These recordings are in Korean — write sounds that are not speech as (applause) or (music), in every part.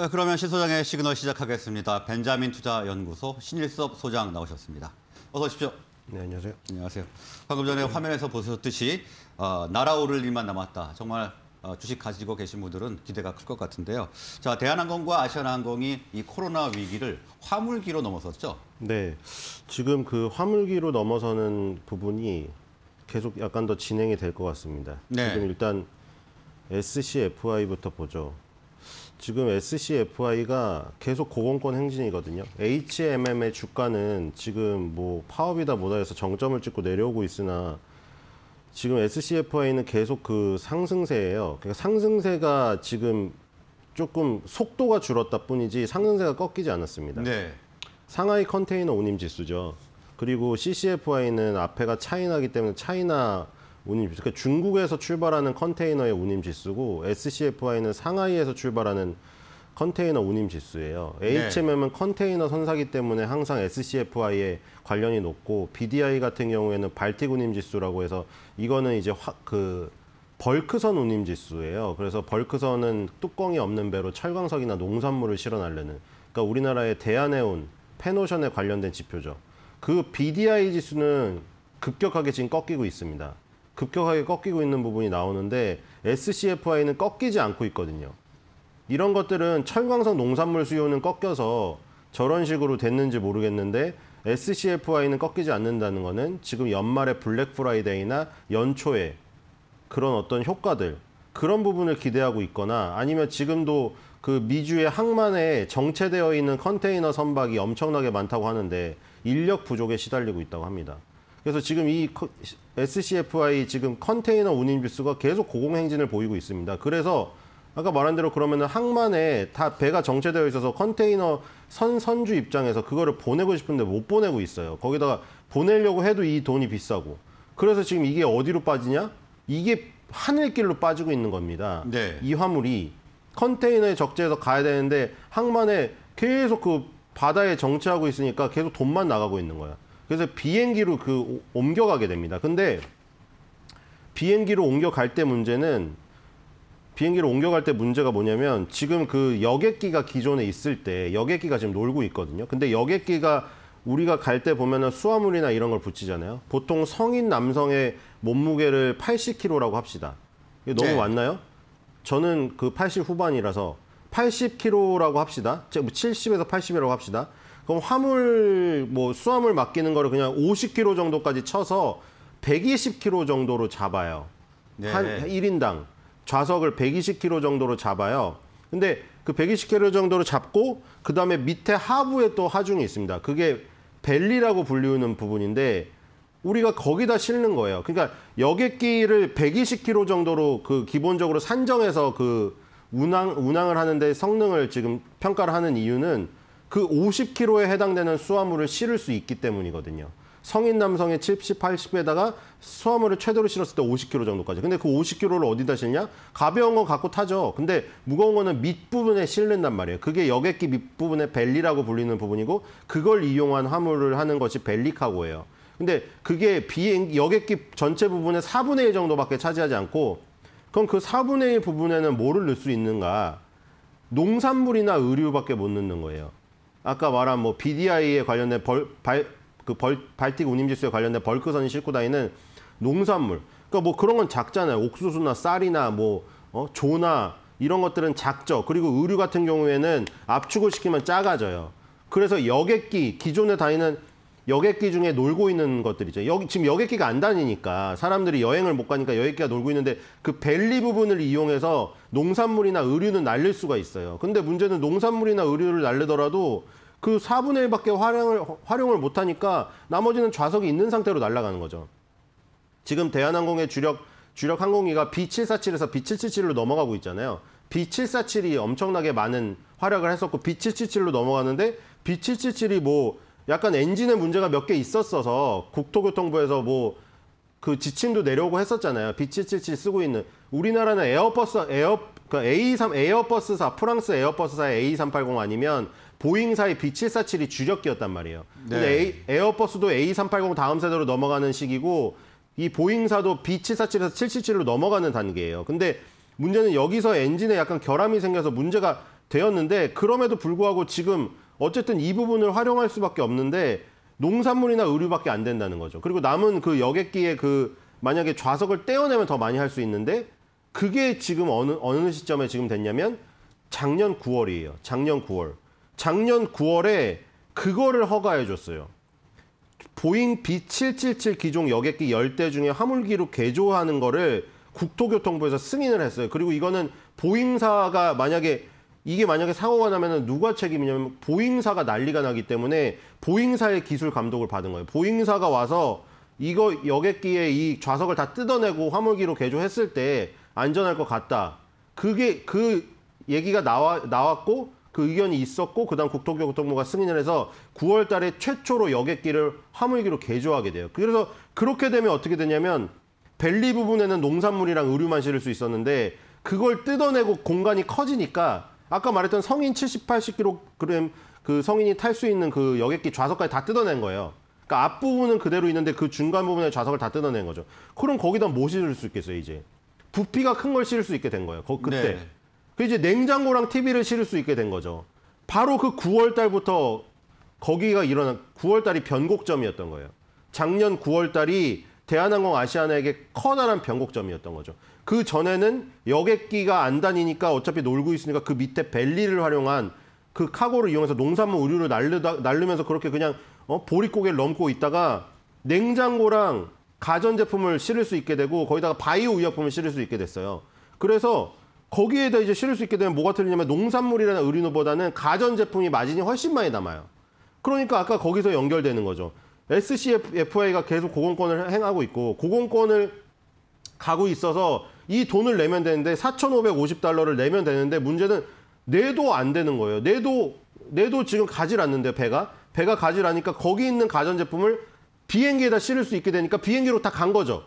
네, 그러면 시소장의 시그널 시작하겠습니다. 벤자민 투자연구소 신일섭 소장 나오셨습니다. 어서 오십시오. 네, 안녕하세요. 안녕하세요. 방금 전에 네. 화면에서 보셨듯이 어, 날아오를 일만 남았다. 정말 어, 주식 가지고 계신 분들은 기대가 클 것 같은데요. 자, 대한항공과 아시아나항공이 이 코로나 위기를 화물기로 넘어섰죠? 네, 지금 그 화물기로 넘어서는 부분이 계속 약간 더 진행이 될 것 같습니다. 네. 지금 일단 SCFI부터 보죠. 지금 SCFI가 계속 고공권 행진이거든요. HMM의 주가는 지금 뭐 파업이다 뭐다 해서 정점을 찍고 내려오고 있으나 지금 SCFI는 계속 그 상승세예요. 그러니까 상승세가 지금 조금 속도가 줄었다 뿐이지 상승세가 꺾이지 않았습니다. 네. 상하이 컨테이너 운임 지수죠. 그리고 CCFI는 앞에가 차이나기 때문에 차이나 운임 지수. 그러니까 중국에서 출발하는 컨테이너의 운임 지수고 SCFI는 상하이에서 출발하는 컨테이너 운임 지수예요. 네. HMM은 컨테이너 선사기 때문에 항상 SCFI에 관련이 높고 BDI 같은 경우에는 발틱 운임 지수라고 해서 이거는 이제 화, 그 벌크선 운임 지수예요. 그래서 벌크선은 뚜껑이 없는 배로 철광석이나 농산물을 실어 날르는 그러니까 우리나라의 대한해운, 페노션에 관련된 지표죠. 그 BDI 지수는 급격하게 지금 꺾이고 있습니다. 급격하게 꺾이고 있는 부분이 나오는데 SCFI는 꺾이지 않고 있거든요. 이런 것들은 철광석 농산물 수요는 꺾여서 저런 식으로 됐는지 모르겠는데 SCFI는 꺾이지 않는다는 거는 지금 연말에 블랙 프라이데이나 연초에 그런 어떤 효과들 그런 부분을 기대하고 있거나 아니면 지금도 그 미주의 항만에 정체되어 있는 컨테이너 선박이 엄청나게 많다고 하는데 인력 부족에 시달리고 있다고 합니다. 그래서 지금 이 SCFI 지금 컨테이너 운임 뷰스가 계속 고공행진을 보이고 있습니다. 그래서 아까 말한 대로 그러면 항만에 다 배가 정체되어 있어서 컨테이너 선 선주 입장에서 그거를 보내고 싶은데 못 보내고 있어요. 거기다가 보내려고 해도 이 돈이 비싸고. 그래서 지금 이게 어디로 빠지냐? 이게 하늘길로 빠지고 있는 겁니다. 네. 이 화물이 컨테이너에 적재해서 가야 되는데 항만에 계속 그 바다에 정체하고 있으니까 계속 돈만 나가고 있는 거야. 그래서 비행기로 그 옮겨가게 됩니다. 근데 비행기로 옮겨갈 때 문제는 비행기로 옮겨갈 때 문제가 뭐냐면 지금 그 여객기가 기존에 있을 때 여객기가 지금 놀고 있거든요. 근데 여객기가 우리가 갈 때 보면은 수화물이나 이런 걸 붙이잖아요. 보통 성인 남성의 몸무게를 80kg라고 합시다. 이게 너무 네. 많나요? 저는 그 80 후반이라서 80kg라고 합시다. 70에서 뭐 80이라고 합시다. 그럼 화물 뭐 수화물 맡기는 거를 그냥 50kg 정도까지 쳐서 120kg 정도로 잡아요. 네. 한 1인당 좌석을 120kg 정도로 잡아요. 근데 그 120kg 정도로 잡고 그다음에 밑에 하부에 또 하중이 있습니다. 그게 벨리라고 불리우는 부분인데 우리가 거기다 실는 거예요. 그러니까 여객기를 120km 정도로 그 기본적으로 산정해서 그 운항 운항을 하는데 성능을 지금 평가를 하는 이유는 그 50kg에 해당되는 수화물을 실을 수 있기 때문이거든요. 성인 남성의 70, 80에다가 수화물을 최대로 실었을 때 50kg 정도까지. 근데 그 50kg를 어디다 실냐? 가벼운 건 갖고 타죠. 근데 무거운 거는 밑부분에 실린단 말이에요. 그게 여객기 밑부분의 벨리라고 불리는 부분이고 그걸 이용한 화물을 하는 것이 벨리카고예요. 근데 그게 비행 여객기 전체 부분의 4분의 1 정도밖에 차지하지 않고 그럼 그 4분의 1 부분에는 뭐를 넣을 수 있는가? 농산물이나 의류밖에 못 넣는 거예요. 아까 말한 뭐 BDI에 관련된 벌, 발, 그 벌, 발틱 운임지수에 관련된 벌크선이 싣고 다니는 농산물. 그러니까 뭐 그런 건 작잖아요. 옥수수나 쌀이나 뭐 어, 조나 이런 것들은 작죠. 그리고 의류 같은 경우에는 압축을 시키면 작아져요. 그래서 여객기 기존에 다니는 여객기 중에 놀고 있는 것들이죠. 여기 지금 여객기가 안 다니니까 사람들이 여행을 못 가니까 여객기가 놀고 있는데 그 벨리 부분을 이용해서 농산물이나 의류는 날릴 수가 있어요. 근데 문제는 농산물이나 의류를 날리더라도 그 4분의 1밖에 활용을, 활용을 못 하니까 나머지는 좌석이 있는 상태로 날아가는 거죠. 지금 대한항공의 주력 주력 항공기가 B747에서 B777로 넘어가고 있잖아요. B747이 엄청나게 많은 활약을 했었고 B777로 넘어가는데 B777이 뭐 약간 엔진에 문제가 몇 개 있었어서 국토교통부에서 뭐 그 지침도 내려오고 했었잖아요. B777 쓰고 있는 우리나라는 에어버스 에어 그러니 A3 에어버스사 프랑스 에어버스사의 A380 아니면 보잉사의 B747이 주력기였단 말이에요. 네. 근데 네. 에 에어버스도 A380 다음 세대로 넘어가는 시기고 이 보잉사도 B747에서 777로 넘어가는 단계예요. 근데 문제는 여기서 엔진에 약간 결함이 생겨서 문제가 되었는데 그럼에도 불구하고 지금 어쨌든 이 부분을 활용할 수밖에 없는데 농산물이나 의류밖에 안 된다는 거죠. 그리고 남은 그 여객기에 그 만약에 좌석을 떼어내면 더 많이 할 수 있는데 그게 지금 어느 어느 시점에 지금 됐냐면 작년 9월이에요. 작년 9월. 작년 9월에 그거를 허가해 줬어요. 보잉 B777 기종 여객기 열대 중에 화물기로 개조하는 거를 국토교통부에서 승인을 했어요. 그리고 이거는 보잉사가 만약에 이게 만약에 사고가 나면 누가 책임이냐면 보잉사가 난리가 나기 때문에 보잉사의 기술 감독을 받은 거예요. 보잉사가 와서 이거 여객기에 이 좌석을 다 뜯어내고 화물기로 개조했을 때 안전할 것 같다. 그게 그 얘기가 나와, 나왔고 그 의견이 있었고 그다음 국토교통부가 승인을 해서 9월 달에 최초로 여객기를 화물기로 개조하게 돼요. 그래서 그렇게 되면 어떻게 되냐면 벨리 부분에는 농산물이랑 의류만 실을 수 있었는데 그걸 뜯어내고 공간이 커지니까 아까 말했던 성인 70, 80kg 그 성인이 탈 수 있는 그 여객기 좌석까지 다 뜯어낸 거예요. 그러니까 앞부분은 그대로 있는데 그 중간 부분에 좌석을 다 뜯어낸 거죠. 그럼 거기다 뭐 실을 수 있겠어요, 이제? 부피가 큰 걸 실을 수 있게 된 거예요. 거, 그때. 네. 그 이제 냉장고랑 TV를 실을 수 있게 된 거죠. 바로 그 9월 달부터 거기가 일어난 9월 달이 변곡점이었던 거예요. 작년 9월 달이 대한항공 아시아나에게 커다란 변곡점이었던 거죠. 그 전에는 여객기가 안 다니니까 어차피 놀고 있으니까 그 밑에 벨리를 활용한 그 카고를 이용해서 농산물 우류를 날르다, 날르면서 그렇게 그냥 어, 보릿고개를 넘고 있다가 냉장고랑 가전제품을 실을 수 있게 되고 거기다가 바이오 의약품을 실을 수 있게 됐어요. 그래서 거기에다 이제 실을 수 있게 되면 뭐가 틀리냐면 농산물이나는 의류보다는 가전제품이 마진이 훨씬 많이 남아요. 그러니까 아까 거기서 연결되는 거죠. SCFA가 계속 고공권을 행하고 있고 고공권을 가고 있어서 이 돈을 내면 되는데 4,550달러를 내면 되는데 문제는 내도 안 되는 거예요. 내도 내도 지금 가질 않는데 배가 배가 가질 않으니까 거기 있는 가전제품을 비행기에다 실을 수 있게 되니까 비행기로 다 간 거죠.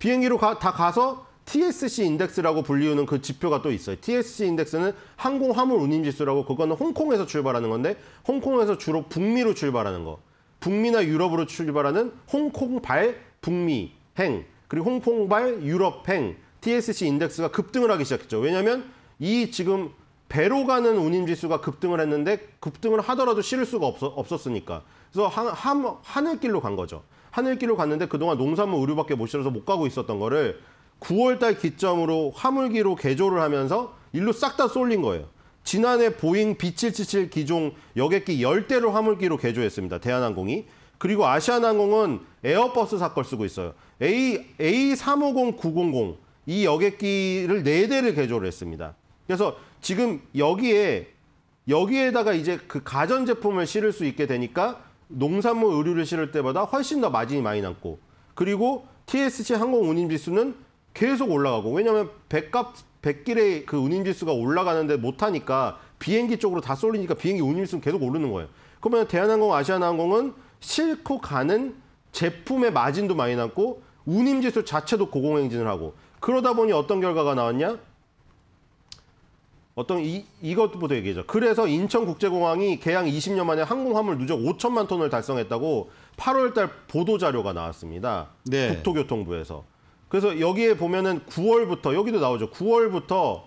비행기로 가, 다 가서 TSC 인덱스라고 불리우는 그 지표가 또 있어요. TSC 인덱스는 항공 화물 운임 지수라고 그거는 홍콩에서 출발하는 건데 홍콩에서 주로 북미로 출발하는 거. 북미나 유럽으로 출발하는 홍콩발 북미행 그리고 홍콩발 유럽행 TSC 인덱스가 급등을 하기 시작했죠. 왜냐하면 이 지금 배로 가는 운임지수가 급등을 했는데 급등을 하더라도 실을 수가 없었, 없었으니까. 그래서 한, 한, 하늘길로 간 거죠. 하늘길로 갔는데 그동안 농산물 의류밖에 못 실어서 못 가고 있었던 거를 9월달 기점으로 화물기로 개조를 하면서 일로 싹 다 쏠린 거예요. 지난해 보잉 B777 기종 여객기 10대를 화물기로 개조했습니다. 대한항공이. 그리고 아시아항공은 에어버스 사건 쓰고 있어요. A, A350900 이 여객기를 4대를 개조를 했습니다. 그래서 지금 여기에 여기에다가 이제 그 가전 제품을 실을 수 있게 되니까 농산물 의류를 실을 때보다 훨씬 더 마진이 많이 남고 그리고 TSC 항공 운임 지수는 계속 올라가고 왜냐하면 백값 백길의 그 운임지수가 올라가는데 못하니까 비행기 쪽으로 다 쏠리니까 비행기 운임지수는 계속 오르는 거예요. 그러면 대한항공, 아시아나항공은 싣고 가는 제품의 마진도 많이 났고 운임지수 자체도 고공행진을 하고 그러다 보니 어떤 결과가 나왔냐? 어떤 이, 이것부터 얘기죠. 그래서 인천국제공항이 개항 20년 만에 항공화물 누적 5천만 톤을 달성했다고 8월달 보도자료가 나왔습니다. 네. 국토교통부에서. 그래서 여기에 보면은 9월부터 여기도 나오죠. 9월부터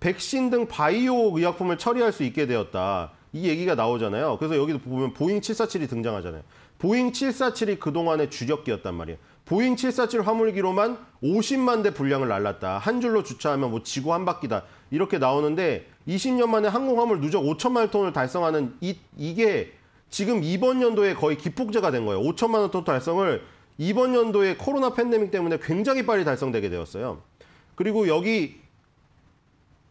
백신 등 바이오 의약품을 처리할 수 있게 되었다. 이 얘기가 나오잖아요. 그래서 여기도 보면 보잉 747이 등장하잖아요. 보잉 747이 그동안의 주력기였단 말이에요. 보잉 747 화물기로만 50만 대 분량을 날랐다. 한 줄로 주차하면 뭐 지구 한 바퀴다. 이렇게 나오는데 20년 만에 항공화물 누적 5천만 톤을 달성하는 이, 이게 지금 이번 연도에 거의 기폭제가 된 거예요. 5천만 톤 달성을 이번 연도에 코로나 팬데믹 때문에 굉장히 빨리 달성되게 되었어요. 그리고 여기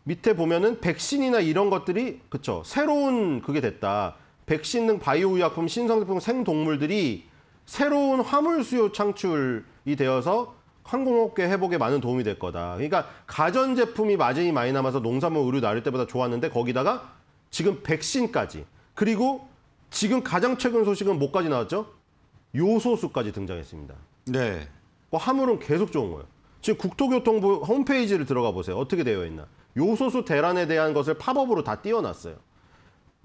밑에 보면은 백신이나 이런 것들이 그쵸 새로운 그게 됐다. 백신 등 바이오 의약품, 신성제품, 생동물들이 새로운 화물 수요 창출이 되어서 항공업계 회복에 많은 도움이 될 거다. 그러니까 가전 제품이 마진이 많이 남아서 농산물 의류 나를 때보다 좋았는데 거기다가 지금 백신까지 그리고 지금 가장 최근 소식은 뭐까지 나왔죠? 요소수까지 등장했습니다. 네. 그 화물은 계속 좋은 거예요. 지금 국토교통부 홈페이지를 들어가 보세요. 어떻게 되어 있나. 요소수 대란에 대한 것을 팝업으로 다 띄워놨어요.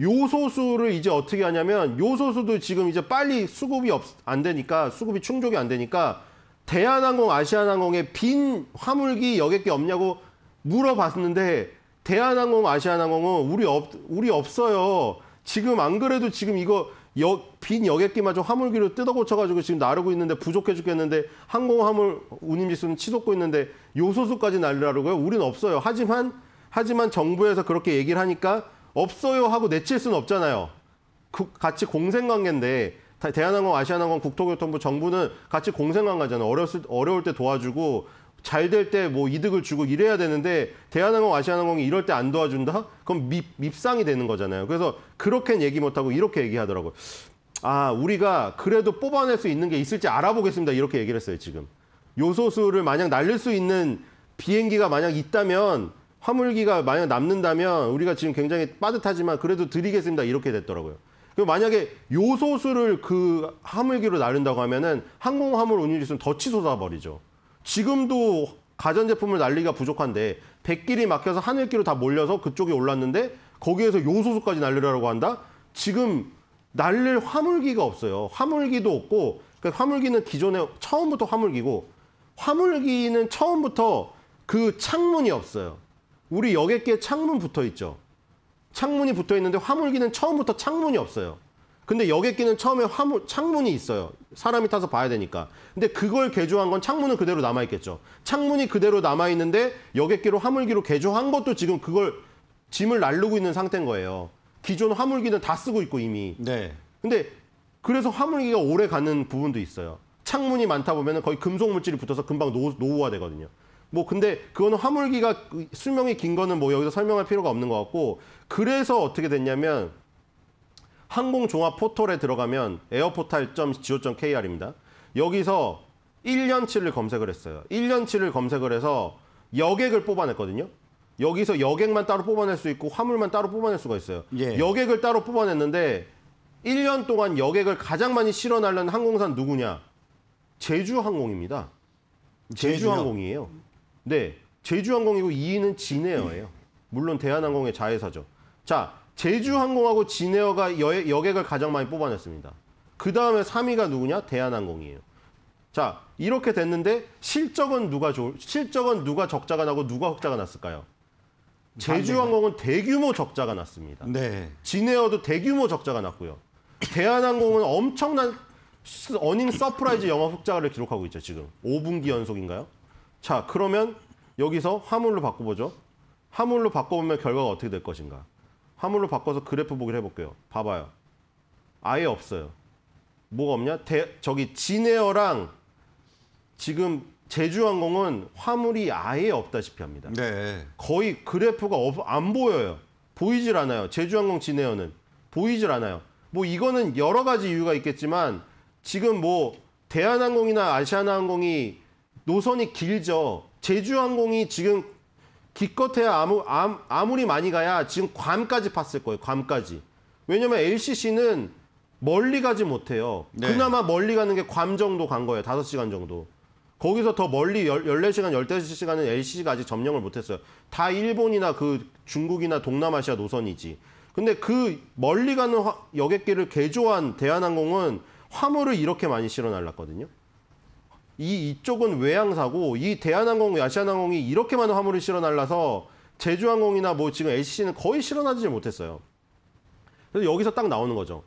요소수를 이제 어떻게 하냐면 요소수도 지금 이제 빨리 수급이 없, 안 되니까 수급이 충족이 안 되니까 대한항공, 아시아나항공에 빈 화물기 여객기 없냐고 물어봤는데 대한항공, 아시아나항공은 우리 없 우리 없어요. 지금 안 그래도 지금 이거 여, 빈여객기마저 화물기로 뜯어 고쳐가지고 지금 나르고 있는데 부족해 죽겠는데 항공 화물 운임지수는 치솟고 있는데 요소수까지 날르라고요? 우린 없어요. 하지만 하지만 정부에서 그렇게 얘기를 하니까 없어요 하고 내칠 수는 없잖아요. 그, 같이 공생관계인데 대한항공, 아시아나항공, 국토교통부 정부는 같이 공생관계잖아요. 어렸을 어려울 때 도와주고 잘될때뭐 이득을 주고 이래야 되는데 대한항공, 아시아항공이 이럴 때 안 도와준다? 그럼 밉, 밉상이 되는 거잖아요. 그래서 그렇게는 얘기 못하고 이렇게 얘기하더라고요. 아, 우리가 그래도 뽑아낼 수 있는 게 있을지 알아보겠습니다. 이렇게 얘기를 했어요, 지금. 요소수를 만약 날릴 수 있는 비행기가 만약 있다면 화물기가 만약 남는다면 우리가 지금 굉장히 빠듯하지만 그래도 드리겠습니다. 이렇게 됐더라고요. 그리고 만약에 요소수를 그 화물기로 날른다고 하면은 항공 화물 운임지수는 더 치솟아 버리죠. 지금도 가전제품을 날리기가 부족한데 백길이 막혀서 하늘길로 다 몰려서 그쪽에 올랐는데 거기에서 요소수까지 날리라고 한다? 지금 날릴 화물기가 없어요. 화물기도 없고 그러니까 화물기는 기존에 처음부터 화물기고 화물기는 처음부터 그 창문이 없어요. 우리 여객기에 창문 붙어 있죠. 창문이 붙어 있는데 화물기는 처음부터 창문이 없어요. 근데 여객기는 처음에 화물, 창문이 있어요. 사람이 타서 봐야 되니까. 근데 그걸 개조한 건 창문은 그대로 남아있겠죠. 창문이 그대로 남아있는데 여객기로 화물기로 개조한 것도 지금 그걸 짐을 날르고 있는 상태인 거예요. 기존 화물기는 다 쓰고 있고 이미. 네. 근데 그래서 화물기가 오래 가는 부분도 있어요. 창문이 많다 보면 거의 금속 물질이 붙어서 금방 노, 노후화 되거든요. 뭐 근데 그거는 화물기가 그 수명이 긴 거는 뭐 여기서 설명할 필요가 없는 것 같고 그래서 어떻게 됐냐면 항공종합 포털에 들어가면 에어포탈.go.kr입니다. 여기서 1년치를 검색을 했어요. 1년치를 검색을 해서 여객을 뽑아냈거든요. 여기서 여객만 따로 뽑아낼 수 있고 화물만 따로 뽑아낼 수가 있어요. 예. 여객을 따로 뽑아냈는데 1년 동안 여객을 가장 많이 실어나는 항공사는 누구냐? 제주항공입니다. 제주항공이에요. 네, 제주항공이고 2위는 진에어예요. 물론 대한항공의 자회사죠. 자, 제주항공하고 진에어가 여, 객을 가장 많이 뽑아냈습니다. 그 다음에 3위가 누구냐? 대한항공이에요. 자, 이렇게 됐는데 실적은 누가 좋을, 실적은 누가 적자가 나고 누가 흑자가 났을까요? 제주항공은 대규모 적자가 났습니다. 네. 진에어도 대규모 적자가 났고요. 대한항공은 엄청난 어닝 서프라이즈 영업 흑자를 기록하고 있죠, 지금. 5분기 연속인가요? 자, 그러면 여기서 화물로 바꿔보죠. 화물로 바꿔보면 결과가 어떻게 될 것인가? 화물로 바꿔서 그래프 보기를 해볼게요. 봐봐요. 아예 없어요. 뭐가 없냐? 대, 저기 진에어랑 지금 제주항공은 화물이 아예 없다시피 합니다. 네. 거의 그래프가 없, 안 보여요. 보이질 않아요. 제주항공 진에어는 보이질 않아요. 뭐 이거는 여러 가지 이유가 있겠지만 지금 뭐 대한항공이나 아시아나항공이 노선이 길죠. 제주항공이 지금 기껏해야 아무, 아무, 리 많이 가야 지금 괌까지 팠을 거예요. 괌까지. 왜냐면 LCC는 멀리 가지 못해요. 네. 그나마 멀리 가는 게 괌 정도 간 거예요. 다섯 시간 정도. 거기서 더 멀리 열, 14시간, 15시간은 LCC가 아직 점령을 못했어요. 다 일본이나 그 중국이나 동남아시아 노선이지. 근데 그 멀리 가는 여객기를 개조한 대한항공은 화물을 이렇게 많이 실어 날랐거든요. 이 이쪽은 외항사고 이 대한항공, 아시아항공이 이렇게 많은 화물을 실어 날라서 제주항공이나 뭐 지금 LCC는 거의 실어 나지 못했어요. 그래서 여기서 딱 나오는 거죠.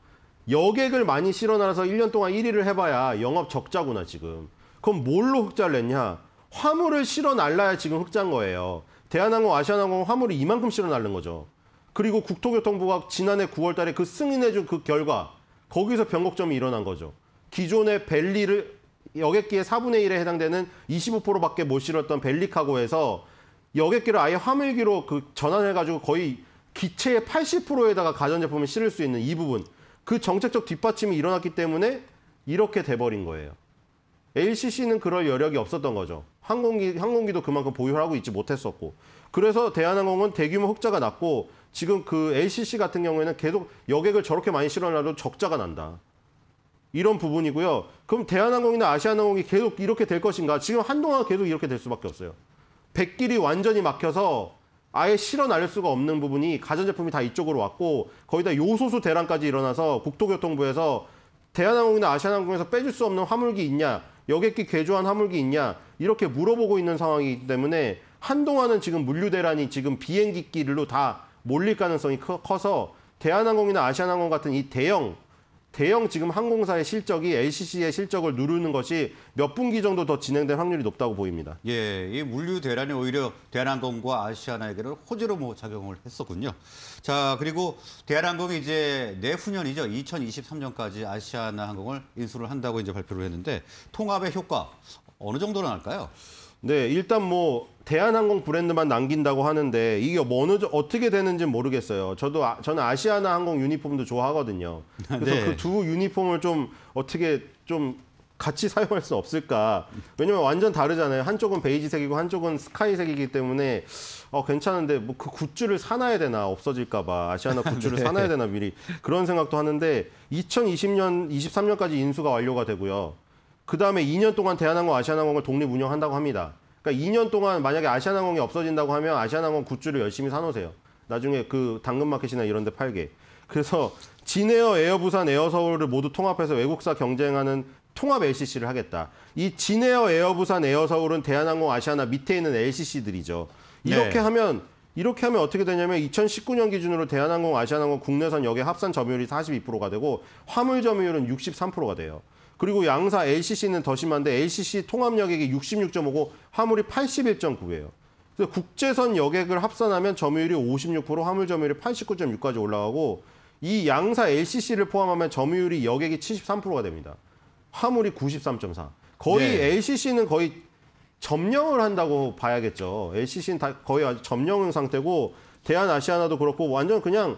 여객을 많이 실어 날아서 1년 동안 1위를 해봐야 영업 적자구나 지금. 그럼 뭘로 흑자를 냈냐? 화물을 실어 날라야 지금 흑자인 거예요. 대한항공, 아시아항공화물을 이만큼 실어 날른 거죠. 그리고 국토교통부가 지난해 9월 달에 그 승인해준 그 결과 거기서 변곡점이 일어난 거죠. 기존의 벨리를 여객기의 4분의 1에 해당되는 25%밖에 못 실었던 벨리카고에서 여객기를 아예 화물기로 그 전환해가지고 거의 기체의 80%에다가 가전제품을 실을 수 있는 이 부분 그 정책적 뒷받침이 일어났기 때문에 이렇게 돼버린 거예요. LCC는 그럴 여력이 없었던 거죠. 항공기, 항공기도 그만큼 보유를 하고 있지 못했었고. 그래서 대한항공은 대규모 흑자가 났고, 지금 그 LCC 같은 경우에는 계속 여객을 저렇게 많이 실어놔도 적자가 난다. 이런 부분이고요. 그럼 대한항공이나 아시아나항공이 계속 이렇게 될 것인가? 지금 한동안 계속 이렇게 될 수밖에 없어요. 백길이 완전히 막혀서 아예 실어 날를 수가 없는 부분이 가전제품이 다 이쪽으로 왔고 거의 다 요소수 대란까지 일어나서 국토교통부에서 대한항공이나 아시아나항공에서 빼줄 수 없는 화물기 있냐 여객기 개조한 화물기 있냐 이렇게 물어보고 있는 상황이기 때문에 한동안은 지금 물류 대란이 지금 비행기 길로 다 몰릴 가능성이 커서 대한항공이나 아시아나항공 같은 이 대형 대형 지금 항공사의 실적이 LCC의 실적을 누르는 것이 몇 분기 정도 더 진행될 확률이 높다고 보입니다. 예, 이 물류 대란이 오히려 대한항공과 아시아나에게는 호재로 뭐 작용을 했었군요. 자, 그리고 대한항공이 이제 내후년이죠. 2023년까지 아시아나 항공을 인수를 한다고 이제 발표를 했는데 통합의 효과 어느 정도나 날까요? 네, 일단 뭐 대한항공 브랜드만 남긴다고 하는데 이게 뭐 어느 어떻게 되는지 모르겠어요. 저도 아, 저는 아시아나 항공 유니폼도 좋아하거든요. 아, 그래서 네. 그두 유니폼을 좀 어떻게 좀 같이 (laughs) 사용할 수 없을까? 왜냐면 완전 다르잖아요. 한쪽은 베이지색이고 한쪽은 스카이색이기 때문에 어 괜찮은데 뭐 그 굿즈를 사놔야 되나 없어질까 봐 아시아나 굿즈를 (laughs) 네. 사놔야 되나 미리 그런 생각도 하는데 2020년 23년까지 인수가 완료가 되고요. 그 다음에 2년 동안 대한항공, 아시아나항공을 독립 운영한다고 합니다. 그러니까 2년 동안 만약에 아시아나항공이 없어진다고 하면 아시아나항공 굿즈를 열심히 사놓으세요. 나중에 그 당근마켓이나 이런 데 팔게. 그래서 진에어, 에어부산, 에어서울을 모두 통합해서 외국사 경쟁하는 통합 LCC를 하겠다. 이 진에어, 에어부산, 에어서울은 대한항공, 아시아나 밑에 있는 LCC들이죠. 네. 이렇게 네. 하면 이렇게 하면 어떻게 되냐면 2019년 기준으로 대한항공, 아시아나항공 국내선 역의 합산 점유율이 42%가 되고 화물 점유율은 63%가 돼요. 그리고 양사 LCC는 더 심한데 LCC 통합여객이 66.5고 화물이 81.9예요. 그래서 국제선 여객을 합산하면 점유율이 56% 화물 점유율이 89.6까지 올라가고 이 양사 LCC를 포함하면 점유율이 여객이 73%가 됩니다. 화물이 93.4. 거의 네. LCC는 거의 점령을 한다고 봐야겠죠. LCC는 다 거의 점령 상태고 대한 아시아나도 그렇고 완전 그냥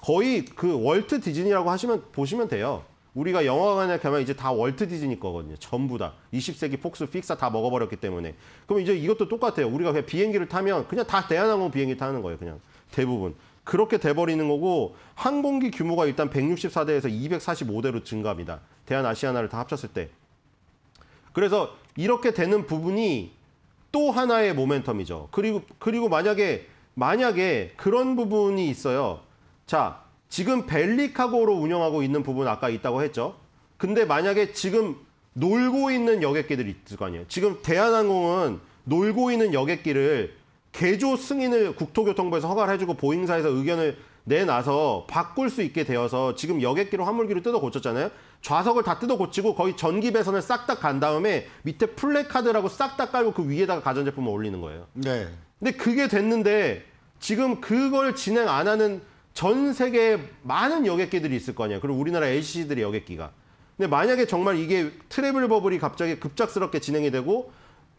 거의 그 월트 디즈니라고 하시면 보시면 돼요. 우리가 영화관에 가면 이제 다 월트 디즈니 거거든요. 전부 다. 20세기 폭스, 픽사 다 먹어버렸기 때문에. 그럼 이제 이것도 똑같아요. 우리가 그냥 비행기를 타면 그냥 다 대한항공 비행기 타는 거예요. 그냥 대부분. 그렇게 돼버리는 거고 항공기 규모가 일단 164대에서 245대로 증가합니다. 대한아시아나를 다 합쳤을 때. 그래서 이렇게 되는 부분이 또 하나의 모멘텀이죠. 그리고 그리고 만약에 만약에 그런 부분이 있어요. 자, 지금 벨리카고로 운영하고 있는 부분 아까 있다고 했죠. 근데 만약에 지금 놀고 있는 여객기들이 있을 거 아니에요. 지금 대한항공은 놀고 있는 여객기를 개조 승인을 국토교통부에서 허가를 해주고 보잉사에서 의견을 내놔서 바꿀 수 있게 되어서 지금 여객기로 화물기로 뜯어 고쳤잖아요. 좌석을 다 뜯어 고치고 거의 전기 배선을 싹 다 간 다음에 밑에 플래카드라고 싹 다 깔고 그 위에다가 가전제품을 올리는 거예요. 네. 근데 그게 됐는데 지금 그걸 진행 안 하는 전 세계에 많은 여객기들이 있을 거아니에요 그리고 우리나라 LCC들의 여객기가. 근데 만약에 정말 이게 트래블 버블이 갑자기 급작스럽게 진행이 되고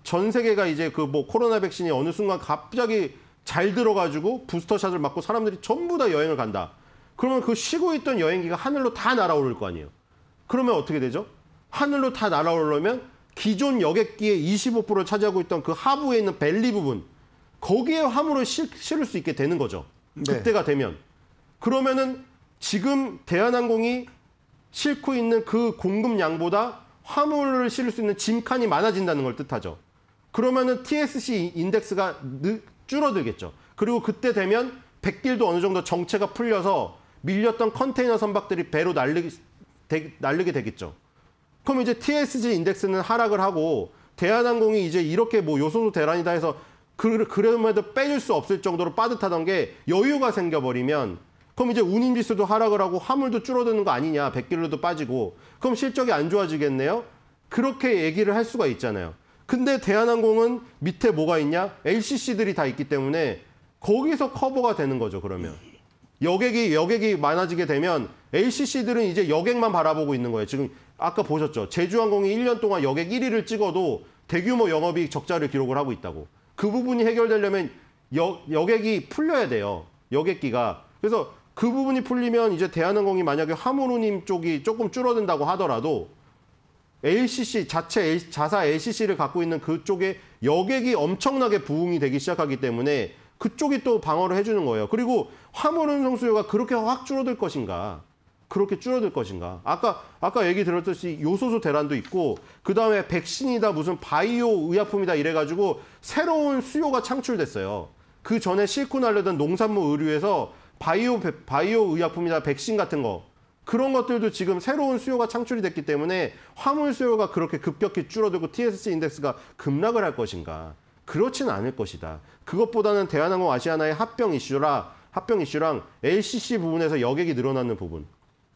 전 세계가 이제 그 뭐 코로나 백신이 어느 순간 갑자기 잘 들어가지고 부스터샷을 맞고 사람들이 전부 다 여행을 간다. 그러면 그 쉬고 있던 여행기가 하늘로 다 날아오를 거 아니에요. 그러면 어떻게 되죠? 하늘로 다 날아오려면 르 기존 여객기의 25%를 차지하고 있던 그 하부에 있는 벨리 부분 거기에 화물을 실, 실을 수 있게 되는 거죠. 네. 그때가 되면 그러면은 지금 대한항공이 싣고 있는 그 공급량보다 화물을 실을 수 있는 짐칸이 많아진다는 걸 뜻하죠. 그러면은 TSC 인덱스가 느, 줄어들겠죠. 그리고 그때 되면 백길도 어느 정도 정체가 풀려서 밀렸던 컨테이너 선박들이 배로 날리, 되, 날리게 되겠죠. 그럼 이제 TSG 인덱스는 하락을 하고 대한항공이 이제 이렇게 뭐 요소수 대란이다 해서 그, 그럼에도 빼줄 수 없을 정도로 빠듯하던 게 여유가 생겨버리면 그럼 이제 운임지수도 하락을 하고 화물도 줄어드는 거 아니냐. 백길로도 빠지고. 그럼 실적이 안 좋아지겠네요. 그렇게 얘기를 할 수가 있잖아요. 근데 대한항공은 밑에 뭐가 있냐? LCC들이 다 있기 때문에 거기서 커버가 되는 거죠, 그러면. 여객이 여객이 많아지게 되면 LCC들은 이제 여객만 바라보고 있는 거예요. 지금 아까 보셨죠? 제주항공이 1년 동안 여객 1위를 찍어도 대규모 영업이익 적자를 기록을 하고 있다고. 그 부분이 해결되려면 여, 여객이 풀려야 돼요. 여객기가. 그래서 그 부분이 풀리면 이제 대한항공이 만약에 화물운님 쪽이 조금 줄어든다고 하더라도 LCC 자체 자사 LCC를 갖고 있는 그쪽에 여객이 엄청나게 부응이 되기 시작하기 때문에 그쪽이 또 방어를 해주는 거예요. 그리고 화물운송 수요가 그렇게 확 줄어들 것인가? 그렇게 줄어들 것인가? 아까 아까 얘기 들었듯이 요소수 대란도 있고 그 다음에 백신이다 무슨 바이오 의약품이다 이래가지고 새로운 수요가 창출됐어요. 그 전에 싣고 날려던 농산물 의류에서 바이오 바이오 의약품이나 백신 같은 거 그런 것들도 지금 새로운 수요가 창출이 됐기 때문에 화물 수요가 그렇게 급격히 줄어들고 TSC 인덱스가 급락을 할 것인가? 그렇진 않을 것이다. 그것보다는 대한항공 아시아나의 합병 이슈라 합병 이슈랑 LCC 부분에서 여객이 늘어나는 부분.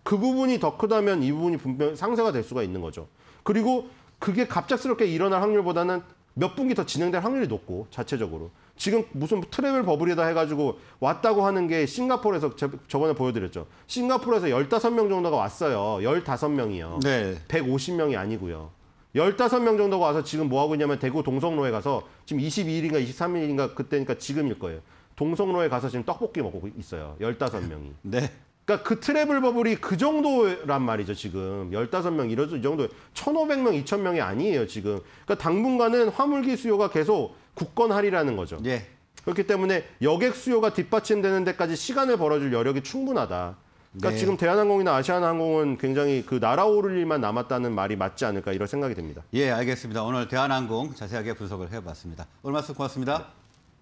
그 부분이 더 크다면 이 부분이 분명 상세가 될 수가 있는 거죠. 그리고 그게 갑작스럽게 일어날 확률보다는 몇 분기 더 진행될 확률이 높고 자체적으로. 지금 무슨 트래블 버블이다 해가지고 왔다고 하는 게 싱가포르에서 저번에 보여드렸죠. 싱가포르에서 15명 정도가 왔어요. 15명이요. 네. 150명이 아니고요. 15명 정도가 와서 지금 뭐하고 있냐면 대구 동성로에 가서 지금 22일인가 23일인가 그때니까 지금일 거예요. 동성로에 가서 지금 떡볶이 먹고 있어요. 15명이. (laughs) 네. 그러니까 그 트래블 버블이 그 정도란 말이죠, 지금. 15명, 이런 정도. 1,500명, 2,000명이 아니에요, 지금. 그러니까 당분간은 화물기 수요가 계속 굳건하리라는 거죠. 예. 그렇기 때문에 여객 수요가 뒷받침되는 데까지 시간을 벌어줄 여력이 충분하다. 그러니까 네. 지금 대한항공이나 아시아나항공은 굉장히 그 날아오를 일만 남았다는 말이 맞지 않을까 이런 생각이 듭니다. 예, 알겠습니다. 오늘 대한항공 자세하게 분석을 해봤습니다. 오늘 말씀 고맙습니다. 네.